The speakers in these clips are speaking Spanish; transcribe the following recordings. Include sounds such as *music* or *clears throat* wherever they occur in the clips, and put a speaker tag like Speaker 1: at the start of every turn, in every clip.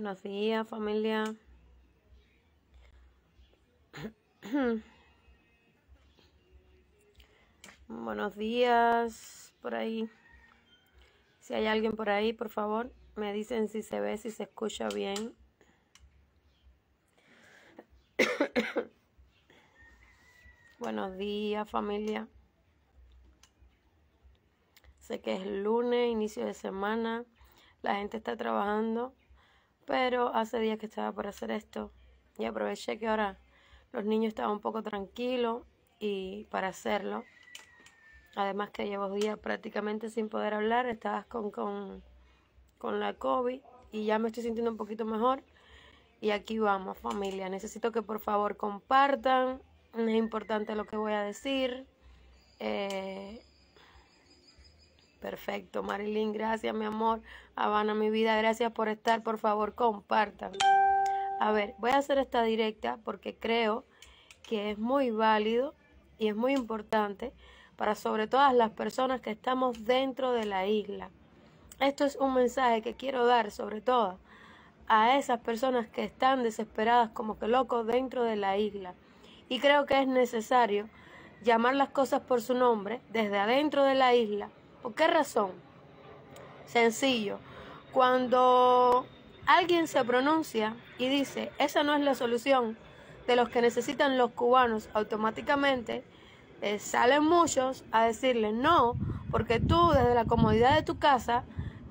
Speaker 1: Buenos días, familia. *clears throat* Buenos días por ahí. Si hay alguien por ahí, por favor, me dicen si se ve, si se escucha bien. *clears throat* Buenos días, familia. Sé que es lunes, inicio de semana. La gente está trabajando. Pero hace días que estaba por hacer esto y aproveché que ahora los niños estaban un poco tranquilos y para hacerlo. Además que llevo días prácticamente sin poder hablar, estabas con, con la COVID y ya me estoy sintiendo un poquito mejor. Y aquí vamos, familia. Necesito que por favor compartan. Es importante lo que voy a decir. Eh, Perfecto, Marilyn, gracias, mi amor. Habana, mi vida, gracias por estar. Por favor, compartan. A ver, voy a hacer esta directa porque creo que es muy válido y es muy importante para sobre todas las personas que estamos dentro de la isla. Esto es un mensaje que quiero dar sobre todo a esas personas que están desesperadas como que locos dentro de la isla. Y creo que es necesario llamar las cosas por su nombre desde adentro de la isla ¿Por qué razón? Sencillo. Cuando alguien se pronuncia y dice, esa no es la solución de los que necesitan los cubanos, automáticamente eh, salen muchos a decirle no, porque tú desde la comodidad de tu casa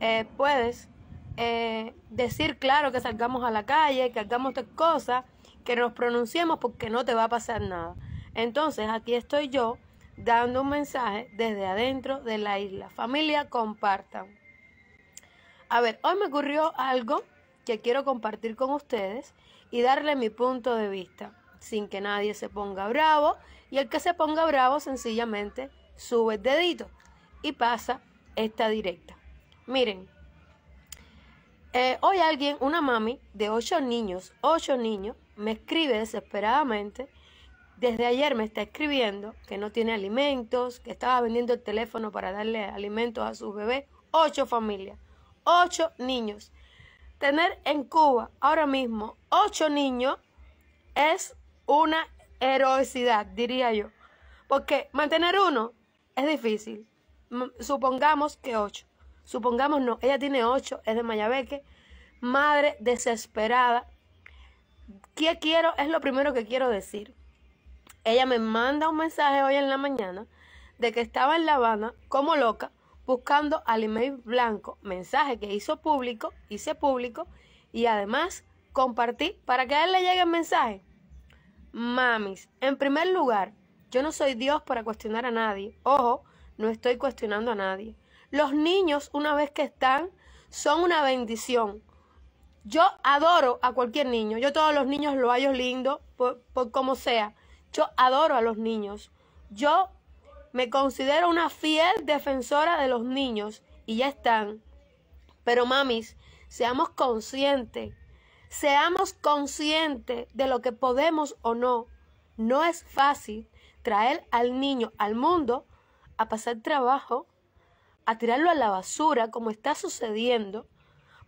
Speaker 1: eh, puedes eh, decir claro que salgamos a la calle, que hagamos cosas, que nos pronunciemos porque no te va a pasar nada. Entonces aquí estoy yo dando un mensaje desde adentro de la isla. Familia, compartan. A ver, hoy me ocurrió algo que quiero compartir con ustedes y darle mi punto de vista, sin que nadie se ponga bravo. Y el que se ponga bravo sencillamente sube el dedito y pasa esta directa. Miren, eh, hoy alguien, una mami de ocho niños, ocho niños, me escribe desesperadamente desde ayer me está escribiendo que no tiene alimentos, que estaba vendiendo el teléfono para darle alimentos a sus bebés. Ocho familias, ocho niños. Tener en Cuba ahora mismo ocho niños es una heroicidad, diría yo. Porque mantener uno es difícil. Supongamos que ocho. Supongamos no, ella tiene ocho, es de Mayabeque, madre desesperada. ¿Qué quiero? Es lo primero que quiero decir. Ella me manda un mensaje hoy en la mañana de que estaba en La Habana como loca buscando al email blanco, mensaje que hizo público, hice público y además compartí para que a él le llegue el mensaje. Mamis, en primer lugar, yo no soy Dios para cuestionar a nadie. Ojo, no estoy cuestionando a nadie. Los niños, una vez que están, son una bendición. Yo adoro a cualquier niño. Yo todos los niños lo hallo lindo, por como sea. Yo adoro a los niños. Yo me considero una fiel defensora de los niños y ya están. Pero mamis, seamos conscientes. Seamos conscientes de lo que podemos o no. No es fácil traer al niño al mundo a pasar trabajo, a tirarlo a la basura como está sucediendo,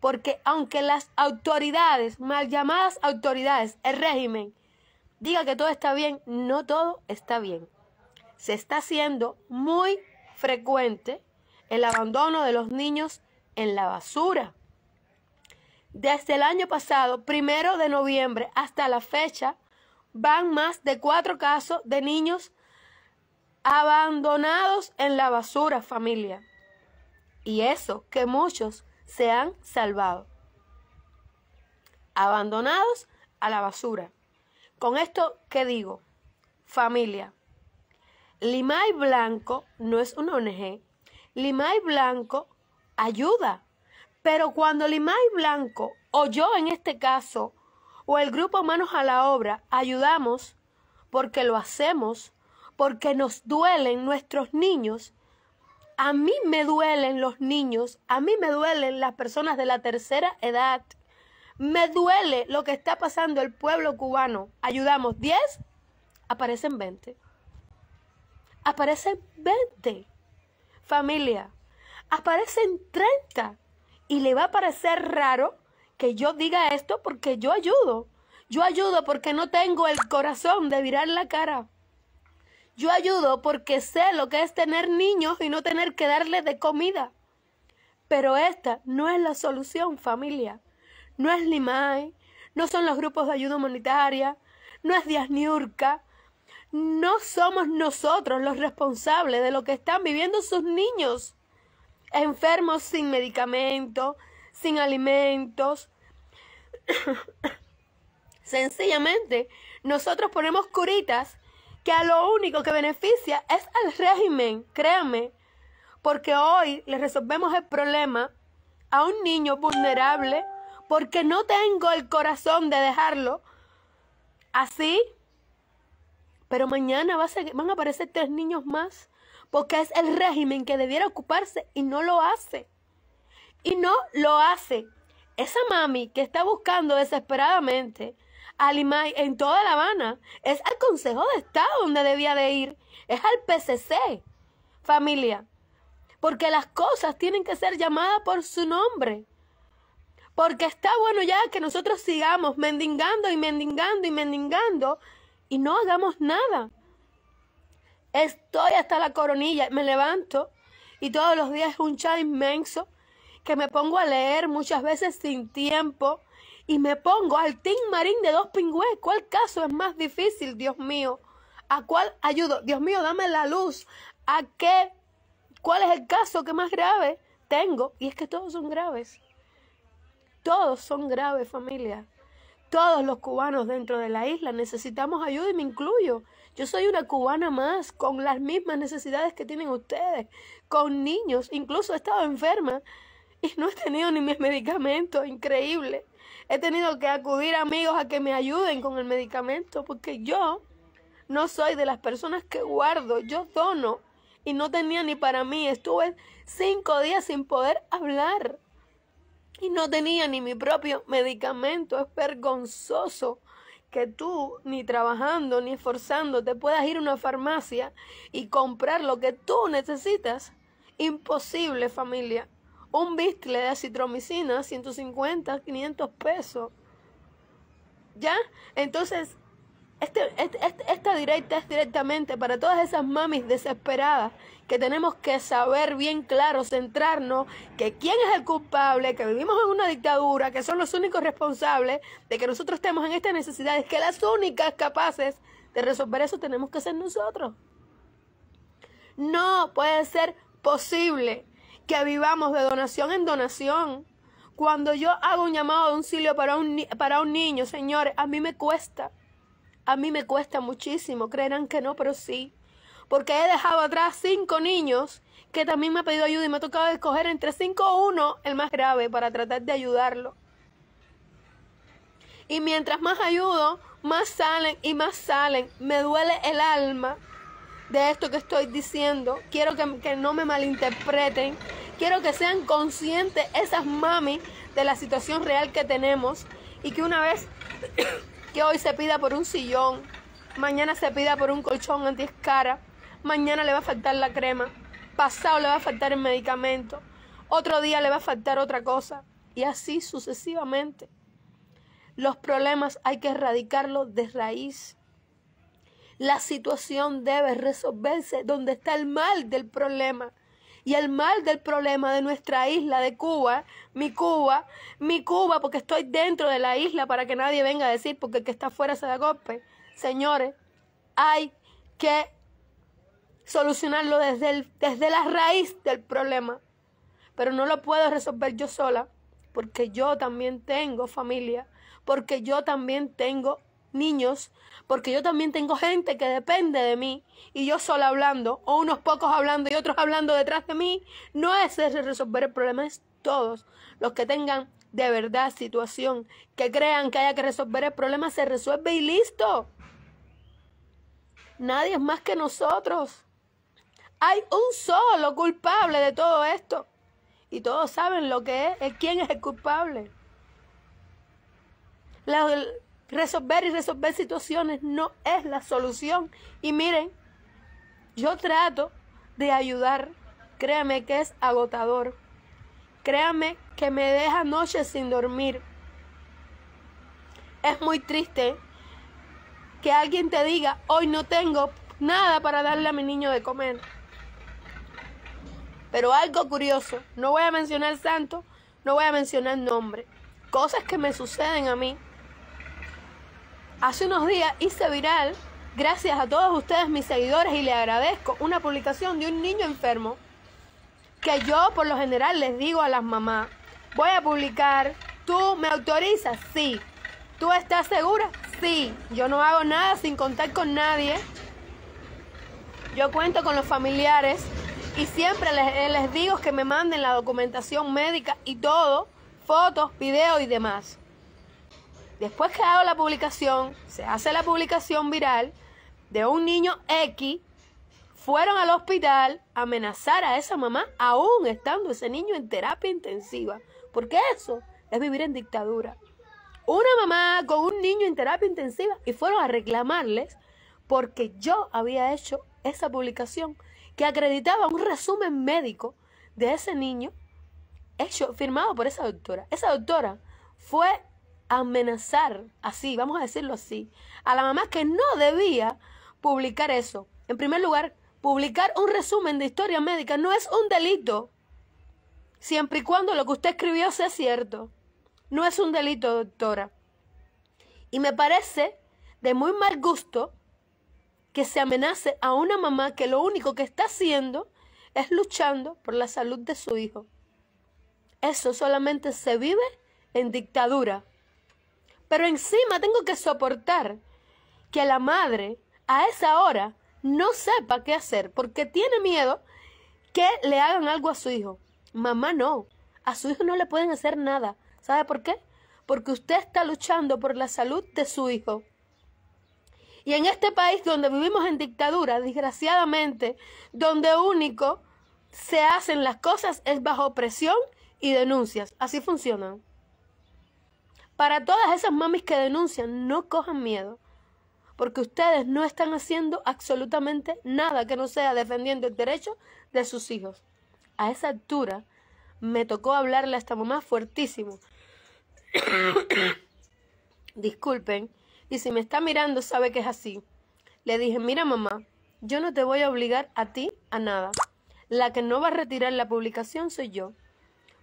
Speaker 1: porque aunque las autoridades, mal llamadas autoridades, el régimen, diga que todo está bien, no todo está bien. Se está haciendo muy frecuente el abandono de los niños en la basura. Desde el año pasado, primero de noviembre, hasta la fecha, van más de cuatro casos de niños abandonados en la basura, familia. Y eso que muchos se han salvado. Abandonados a la basura. Con esto, ¿qué digo? Familia. Limay Blanco no es un ONG. Limay Blanco ayuda. Pero cuando Limay Blanco o yo en este caso o el grupo Manos a la Obra ayudamos porque lo hacemos, porque nos duelen nuestros niños, a mí me duelen los niños, a mí me duelen las personas de la tercera edad, me duele lo que está pasando el pueblo cubano. Ayudamos 10, aparecen 20. Aparecen 20. Familia, aparecen 30. Y le va a parecer raro que yo diga esto porque yo ayudo. Yo ayudo porque no tengo el corazón de virar la cara. Yo ayudo porque sé lo que es tener niños y no tener que darles de comida. Pero esta no es la solución, familia no es Limay, no son los grupos de ayuda humanitaria, no es Díaz Niurka, no somos nosotros los responsables de lo que están viviendo sus niños, enfermos sin medicamentos, sin alimentos. *coughs* Sencillamente, nosotros ponemos curitas que a lo único que beneficia es al régimen, créanme, porque hoy le resolvemos el problema a un niño vulnerable porque no tengo el corazón de dejarlo así. Pero mañana van a aparecer tres niños más, porque es el régimen que debiera ocuparse y no lo hace. Y no lo hace. Esa mami que está buscando desesperadamente a Limay en toda La Habana es al Consejo de Estado donde debía de ir, es al PCC, familia, porque las cosas tienen que ser llamadas por su nombre. Porque está bueno ya que nosotros sigamos mendigando y mendigando y mendigando y no hagamos nada. Estoy hasta la coronilla, me levanto y todos los días es un chat inmenso que me pongo a leer muchas veces sin tiempo y me pongo al Team Marín de dos pingües. ¿Cuál caso es más difícil, Dios mío? ¿A cuál ayudo? Dios mío, dame la luz. ¿A qué? ¿Cuál es el caso que más grave tengo? Y es que todos son graves. Todos son graves, familia. Todos los cubanos dentro de la isla necesitamos ayuda y me incluyo. Yo soy una cubana más, con las mismas necesidades que tienen ustedes, con niños, incluso he estado enferma y no he tenido ni mis medicamentos, increíble. He tenido que acudir a amigos a que me ayuden con el medicamento, porque yo no soy de las personas que guardo, yo dono y no tenía ni para mí. Estuve cinco días sin poder hablar y no tenía ni mi propio medicamento. Es vergonzoso que tú, ni trabajando, ni esforzándote, puedas ir a una farmacia y comprar lo que tú necesitas. Imposible, familia. Un bistle de citromicina, 150, 500 pesos. ¿Ya? Entonces, este, este, este, esta directa es directamente para todas esas mamis desesperadas que tenemos que saber bien claro, centrarnos, que quién es el culpable, que vivimos en una dictadura, que son los únicos responsables de que nosotros estemos en estas necesidades, que las únicas capaces de resolver eso tenemos que ser nosotros. No puede ser posible que vivamos de donación en donación. Cuando yo hago un llamado de auxilio para un, para un niño, señores, a mí me cuesta a mí me cuesta muchísimo, creerán que no, pero sí. Porque he dejado atrás cinco niños que también me han pedido ayuda y me ha tocado escoger entre cinco o uno el más grave para tratar de ayudarlo. Y mientras más ayudo, más salen y más salen. Me duele el alma de esto que estoy diciendo. Quiero que, que no me malinterpreten. Quiero que sean conscientes esas mami de la situación real que tenemos y que una vez hoy se pida por un sillón, mañana se pida por un colchón antiescara, mañana le va a faltar la crema, pasado le va a faltar el medicamento, otro día le va a faltar otra cosa, y así sucesivamente. Los problemas hay que erradicarlos de raíz. La situación debe resolverse donde está el mal del problema, y el mal del problema de nuestra isla de Cuba, mi Cuba, mi Cuba, porque estoy dentro de la isla para que nadie venga a decir, porque el que está afuera se da golpe. Señores, hay que solucionarlo desde, el, desde la raíz del problema. Pero no lo puedo resolver yo sola, porque yo también tengo familia, porque yo también tengo niños, porque yo también tengo gente que depende de mí y yo sola hablando, o unos pocos hablando y otros hablando detrás de mí, no es ese resolver el problema, es todos los que tengan de verdad situación, que crean que haya que resolver el problema, se resuelve y listo. Nadie es más que nosotros. Hay un solo culpable de todo esto. Y todos saben lo que es, es quién es el culpable. La, Resolver y resolver situaciones no es la solución. Y miren, yo trato de ayudar. Créame que es agotador. Créame que me deja noches sin dormir. Es muy triste que alguien te diga, hoy no tengo nada para darle a mi niño de comer. Pero algo curioso, no voy a mencionar santo, no voy a mencionar nombre. Cosas que me suceden a mí Hace unos días hice viral, gracias a todos ustedes mis seguidores y les agradezco, una publicación de un niño enfermo que yo por lo general les digo a las mamás, voy a publicar, ¿tú me autorizas? Sí. ¿Tú estás segura? Sí. Yo no hago nada sin contar con nadie. Yo cuento con los familiares y siempre les, eh, les digo que me manden la documentación médica y todo, fotos, videos y demás. Después que hago la publicación, se hace la publicación viral de un niño X, fueron al hospital a amenazar a esa mamá, aún estando ese niño en terapia intensiva. Porque eso es vivir en dictadura. Una mamá con un niño en terapia intensiva y fueron a reclamarles porque yo había hecho esa publicación que acreditaba un resumen médico de ese niño hecho, firmado por esa doctora. Esa doctora fue amenazar, así, vamos a decirlo así, a la mamá que no debía publicar eso. En primer lugar, publicar un resumen de historia médica no es un delito, siempre y cuando lo que usted escribió sea cierto. No es un delito, doctora. Y me parece de muy mal gusto que se amenace a una mamá que lo único que está haciendo es luchando por la salud de su hijo. Eso solamente se vive en dictadura. Pero encima tengo que soportar que la madre a esa hora no sepa qué hacer porque tiene miedo que le hagan algo a su hijo. Mamá no, a su hijo no le pueden hacer nada. ¿Sabe por qué? Porque usted está luchando por la salud de su hijo. Y en este país donde vivimos en dictadura, desgraciadamente, donde único se hacen las cosas es bajo presión y denuncias. Así funcionan. Para todas esas mamis que denuncian, no cojan miedo, porque ustedes no están haciendo absolutamente nada que no sea defendiendo el derecho de sus hijos. A esa altura me tocó hablarle a esta mamá fuertísimo. *coughs* Disculpen, y si me está mirando sabe que es así. Le dije, mira mamá, yo no te voy a obligar a ti a nada. La que no va a retirar la publicación soy yo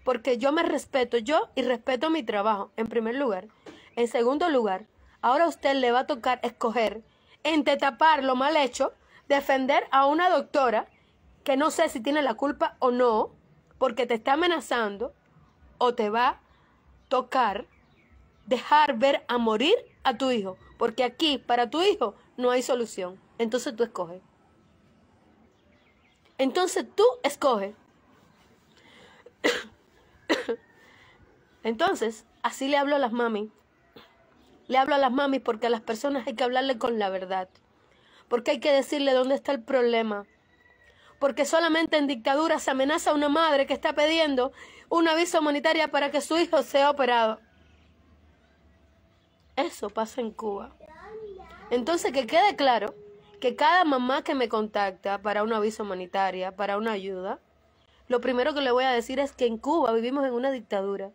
Speaker 1: porque yo me respeto yo y respeto mi trabajo, en primer lugar. En segundo lugar, ahora a usted le va a tocar escoger entre tapar lo mal hecho, defender a una doctora que no sé si tiene la culpa o no, porque te está amenazando, o te va a tocar dejar ver a morir a tu hijo, porque aquí para tu hijo no hay solución. Entonces tú escoges. Entonces tú escoges. Entonces, así le hablo a las mami Le hablo a las mami porque a las personas hay que hablarle con la verdad. Porque hay que decirle dónde está el problema. Porque solamente en dictadura se amenaza a una madre que está pidiendo un aviso humanitario para que su hijo sea operado. Eso pasa en Cuba. Entonces, que quede claro que cada mamá que me contacta para un aviso humanitaria, para una ayuda, lo primero que le voy a decir es que en Cuba vivimos en una dictadura.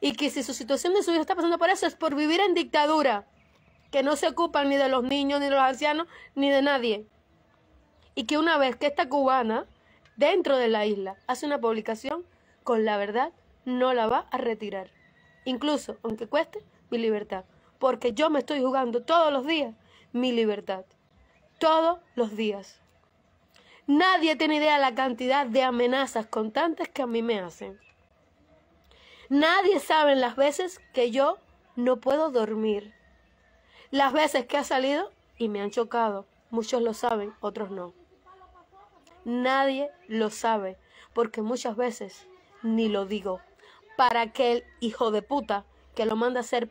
Speaker 1: Y que si su situación de su vida está pasando por eso es por vivir en dictadura. Que no se ocupan ni de los niños, ni de los ancianos, ni de nadie. Y que una vez que esta cubana, dentro de la isla, hace una publicación, con la verdad no la va a retirar. Incluso aunque cueste mi libertad. Porque yo me estoy jugando todos los días mi libertad. Todos los días. Nadie tiene idea la cantidad de amenazas constantes que a mí me hacen. Nadie sabe las veces que yo no puedo dormir. Las veces que ha salido y me han chocado. Muchos lo saben, otros no. Nadie lo sabe, porque muchas veces ni lo digo. Para que el hijo de puta que lo manda a hacer,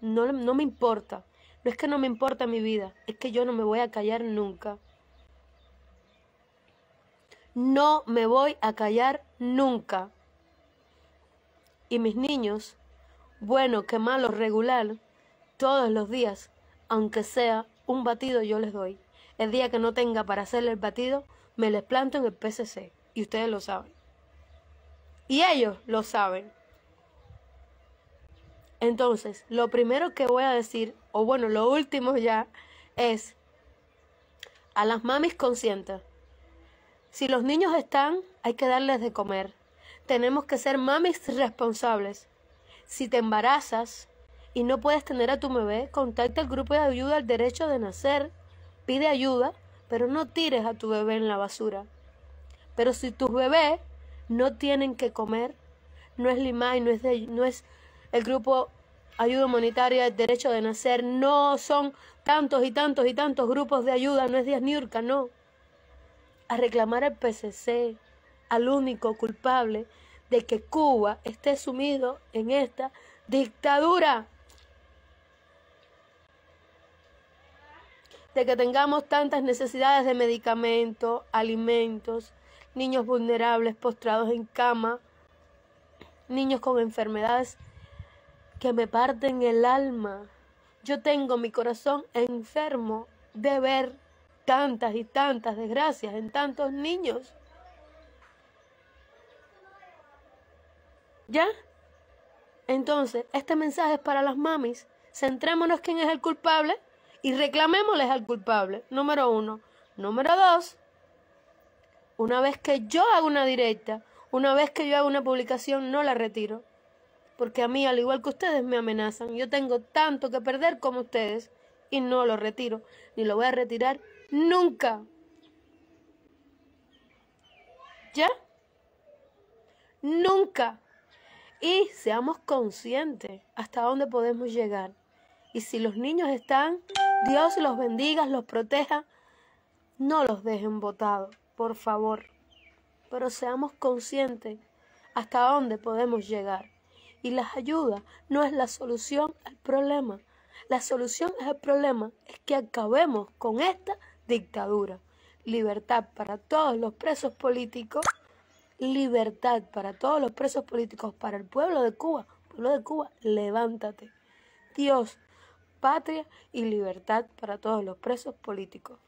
Speaker 1: no, no me importa. No es que no me importa mi vida, es que yo no me voy a callar nunca. No me voy a callar nunca. Y mis niños, bueno que malo regular, todos los días, aunque sea un batido, yo les doy. El día que no tenga para hacerle el batido, me les planto en el PCC. Y ustedes lo saben. Y ellos lo saben. Entonces, lo primero que voy a decir, o bueno, lo último ya, es a las mamis conscientes. Si los niños están, hay que darles de comer. Tenemos que ser mamis responsables. Si te embarazas y no puedes tener a tu bebé, contacta al grupo de ayuda al derecho de nacer, pide ayuda, pero no tires a tu bebé en la basura. Pero si tus bebés no tienen que comer, no es Limay, no es, no es el grupo Ayuda Humanitaria del Derecho de Nacer, no son tantos y tantos y tantos grupos de ayuda, no es Dias Niurka, no a reclamar al PCC, al único culpable de que Cuba esté sumido en esta dictadura. De que tengamos tantas necesidades de medicamentos, alimentos, niños vulnerables postrados en cama, niños con enfermedades que me parten el alma. Yo tengo mi corazón enfermo de ver tantas y tantas desgracias en tantos niños. ¿Ya? Entonces, este mensaje es para las mamis. Centrémonos quién es el culpable y reclamémosles al culpable. Número uno. Número dos. Una vez que yo hago una directa, una vez que yo hago una publicación, no la retiro. Porque a mí, al igual que ustedes, me amenazan. Yo tengo tanto que perder como ustedes y no lo retiro, ni lo voy a retirar Nunca. ¿Ya? Nunca. Y seamos conscientes hasta dónde podemos llegar. Y si los niños están, Dios los bendiga, los proteja. No los dejen botados, por favor. Pero seamos conscientes hasta dónde podemos llegar. Y las ayudas no es la solución al problema. La solución al problema es que acabemos con esta dictadura, libertad para todos los presos políticos, libertad para todos los presos políticos, para el pueblo de Cuba, pueblo de Cuba, levántate. Dios, patria y libertad para todos los presos políticos.